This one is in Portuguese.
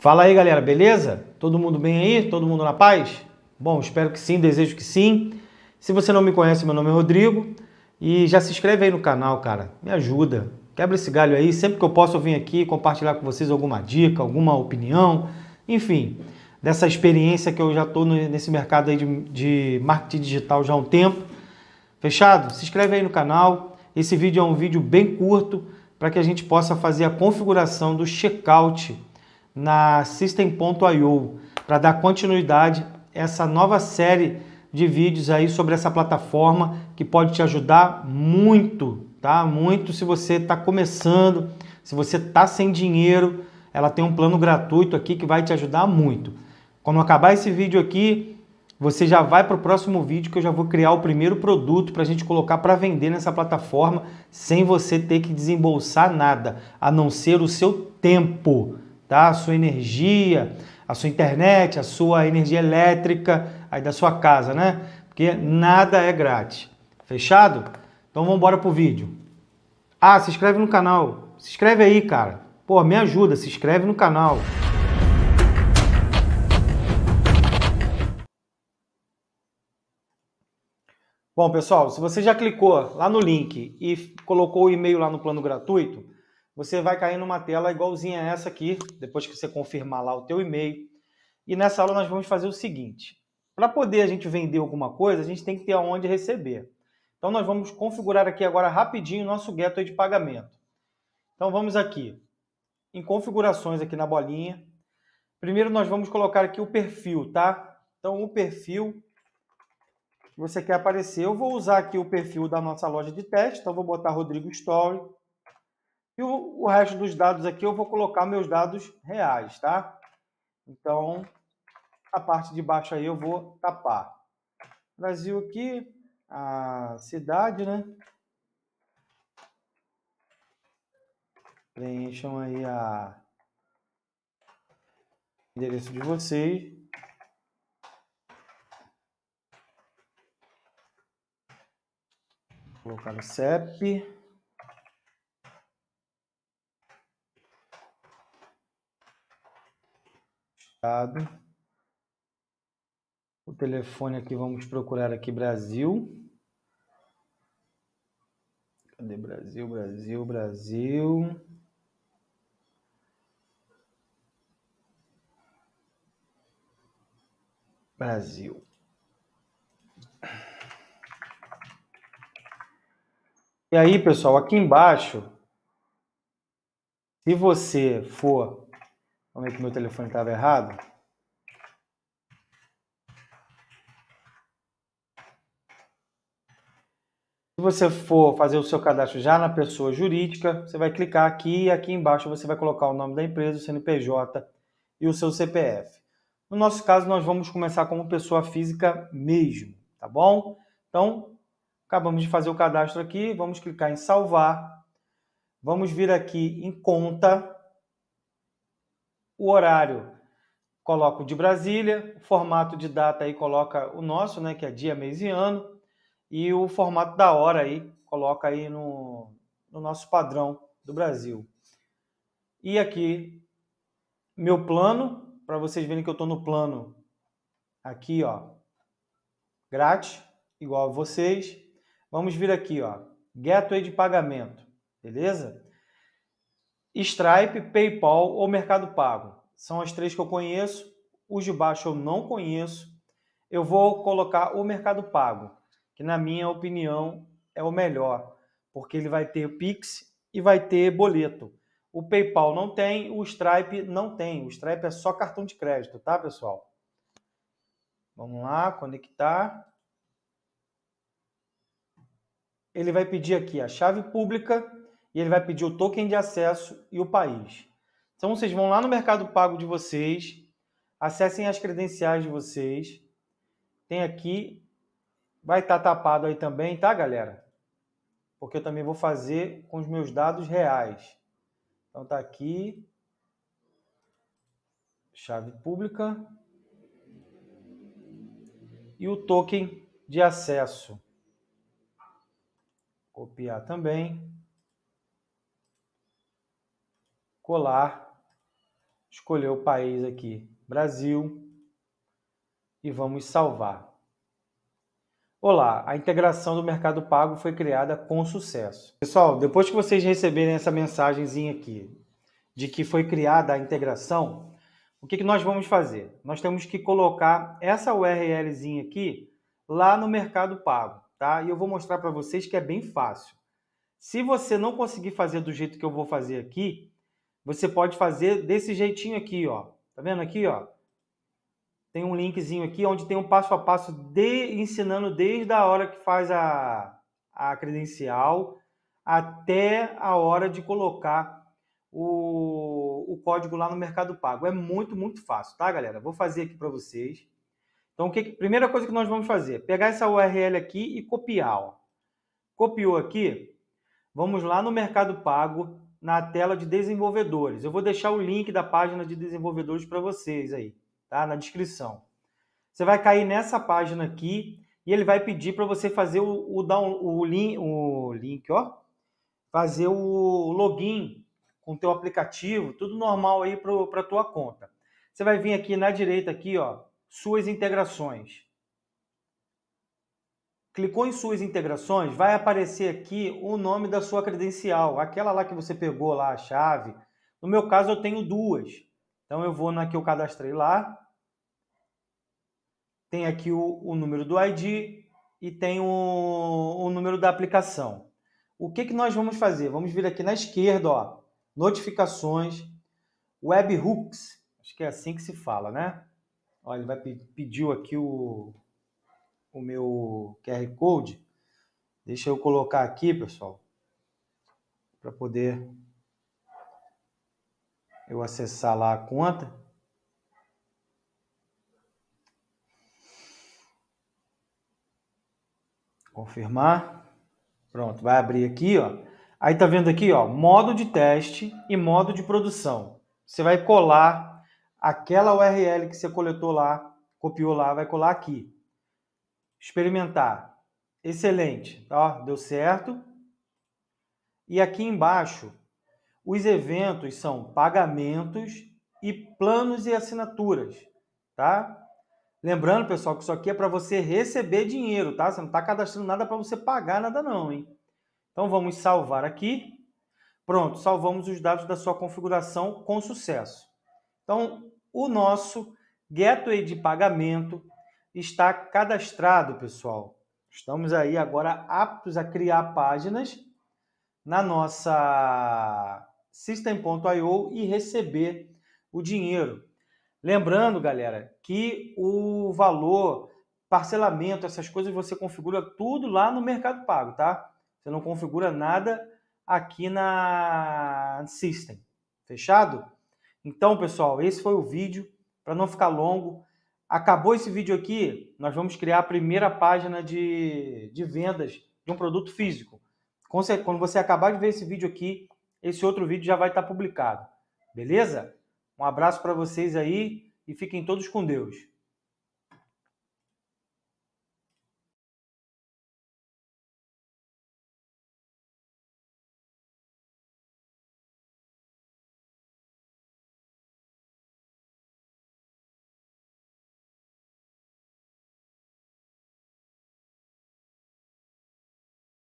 Fala aí, galera, beleza? Todo mundo bem aí? Todo mundo na paz? Bom, espero que sim, desejo que sim. Se você não me conhece, meu nome é Rodrigo e já se inscreve aí no canal, cara. Me ajuda. Quebra esse galho aí. Sempre que eu posso, eu venho aqui compartilhar com vocês alguma dica, alguma opinião, enfim, dessa experiência que eu já estou nesse mercado aí de, de marketing digital já há um tempo. Fechado? Se inscreve aí no canal. Esse vídeo é um vídeo bem curto para que a gente possa fazer a configuração do checkout na System.io para dar continuidade a essa nova série de vídeos aí sobre essa plataforma que pode te ajudar muito, tá? Muito se você está começando, se você está sem dinheiro, ela tem um plano gratuito aqui que vai te ajudar muito. Quando acabar esse vídeo aqui, você já vai para o próximo vídeo que eu já vou criar o primeiro produto para a gente colocar para vender nessa plataforma sem você ter que desembolsar nada, a não ser o seu tempo tá? A sua energia, a sua internet, a sua energia elétrica aí da sua casa, né? Porque nada é grátis. Fechado? Então vamos embora pro vídeo. Ah, se inscreve no canal. Se inscreve aí, cara. Pô, me ajuda, se inscreve no canal. Bom, pessoal, se você já clicou lá no link e colocou o e-mail lá no plano gratuito, você vai cair numa tela igualzinha a essa aqui, depois que você confirmar lá o teu e-mail. E nessa aula nós vamos fazer o seguinte. Para poder a gente vender alguma coisa, a gente tem que ter aonde receber. Então nós vamos configurar aqui agora rapidinho o nosso gateway de pagamento. Então vamos aqui em configurações aqui na bolinha. Primeiro nós vamos colocar aqui o perfil, tá? Então o perfil que você quer aparecer. Eu vou usar aqui o perfil da nossa loja de teste, então vou botar Rodrigo Story. E o, o resto dos dados aqui eu vou colocar meus dados reais, tá? Então, a parte de baixo aí eu vou tapar. Brasil aqui, a cidade, né? Preencham aí a endereço de vocês. Vou colocar no CEP. fechado. O telefone aqui, vamos procurar aqui Brasil. Cadê Brasil, Brasil, Brasil? Brasil. E aí, pessoal, aqui embaixo, se você for como é que meu telefone estava errado? Se você for fazer o seu cadastro já na pessoa jurídica, você vai clicar aqui e aqui embaixo você vai colocar o nome da empresa, o CNPJ e o seu CPF. No nosso caso, nós vamos começar como pessoa física mesmo, tá bom? Então, acabamos de fazer o cadastro aqui, vamos clicar em salvar. Vamos vir aqui em conta, o horário coloco de Brasília, o formato de data aí coloca o nosso, né, que é dia, mês e ano, e o formato da hora aí coloca aí no, no nosso padrão do Brasil. E aqui meu plano, para vocês verem que eu estou no plano aqui, ó, grátis, igual a vocês. Vamos vir aqui, ó, gateway de pagamento, beleza? Stripe, PayPal ou Mercado Pago. São as três que eu conheço. Os de baixo eu não conheço. Eu vou colocar o Mercado Pago, que na minha opinião é o melhor, porque ele vai ter Pix e vai ter boleto. O PayPal não tem, o Stripe não tem. O Stripe é só cartão de crédito, tá, pessoal? Vamos lá, conectar. Ele vai pedir aqui a chave pública e ele vai pedir o token de acesso e o país. Então vocês vão lá no Mercado Pago de vocês, acessem as credenciais de vocês. Tem aqui, vai estar tá tapado aí também, tá, galera? Porque eu também vou fazer com os meus dados reais. Então tá aqui, chave pública e o token de acesso. Copiar também. colar, escolher o país aqui, Brasil, e vamos salvar. Olá, a integração do Mercado Pago foi criada com sucesso. Pessoal, depois que vocês receberem essa mensagenzinha aqui de que foi criada a integração, o que, que nós vamos fazer? Nós temos que colocar essa URLzinha aqui lá no Mercado Pago, tá? E eu vou mostrar para vocês que é bem fácil. Se você não conseguir fazer do jeito que eu vou fazer aqui, você pode fazer desse jeitinho aqui, ó. Tá vendo aqui, ó? Tem um linkzinho aqui onde tem um passo a passo de ensinando desde a hora que faz a, a credencial até a hora de colocar o, o código lá no Mercado Pago. É muito, muito fácil, tá, galera? Vou fazer aqui para vocês. Então, o que, primeira coisa que nós vamos fazer, pegar essa URL aqui e copiar. Ó. Copiou aqui, vamos lá no Mercado Pago, na tela de desenvolvedores. Eu vou deixar o link da página de desenvolvedores para vocês aí, tá? Na descrição. Você vai cair nessa página aqui e ele vai pedir para você fazer o, o, down, o, link, o link, ó, fazer o login com o teu aplicativo, tudo normal aí para a tua conta. Você vai vir aqui na direita aqui, ó, suas integrações. Clicou em suas integrações, vai aparecer aqui o nome da sua credencial, aquela lá que você pegou lá, a chave. No meu caso, eu tenho duas. Então, eu vou na que eu cadastrei lá. Tem aqui o, o número do ID e tem o, o número da aplicação. O que, que nós vamos fazer? Vamos vir aqui na esquerda, ó, notificações, webhooks, acho que é assim que se fala, né? Olha, ele vai pediu aqui o o meu QR Code. Deixa eu colocar aqui, pessoal, para poder eu acessar lá a conta. Confirmar. Pronto, vai abrir aqui, ó. Aí tá vendo aqui, ó, modo de teste e modo de produção. Você vai colar aquela URL que você coletou lá, copiou lá, vai colar aqui experimentar. Excelente, ó, deu certo. E aqui embaixo, os eventos são pagamentos e planos e assinaturas, tá? Lembrando, pessoal, que isso aqui é para você receber dinheiro, tá? Você não está cadastrando nada para você pagar nada não, hein? Então vamos salvar aqui. Pronto, salvamos os dados da sua configuração com sucesso. Então, o nosso gateway de pagamento está cadastrado, pessoal. Estamos aí agora aptos a criar páginas na nossa System.io e receber o dinheiro. Lembrando, galera, que o valor, parcelamento, essas coisas você configura tudo lá no Mercado Pago, tá? Você não configura nada aqui na System. Fechado? Então, pessoal, esse foi o vídeo. Para não ficar longo, Acabou esse vídeo aqui, nós vamos criar a primeira página de, de vendas de um produto físico. Quando você acabar de ver esse vídeo aqui, esse outro vídeo já vai estar publicado. Beleza? Um abraço para vocês aí e fiquem todos com Deus.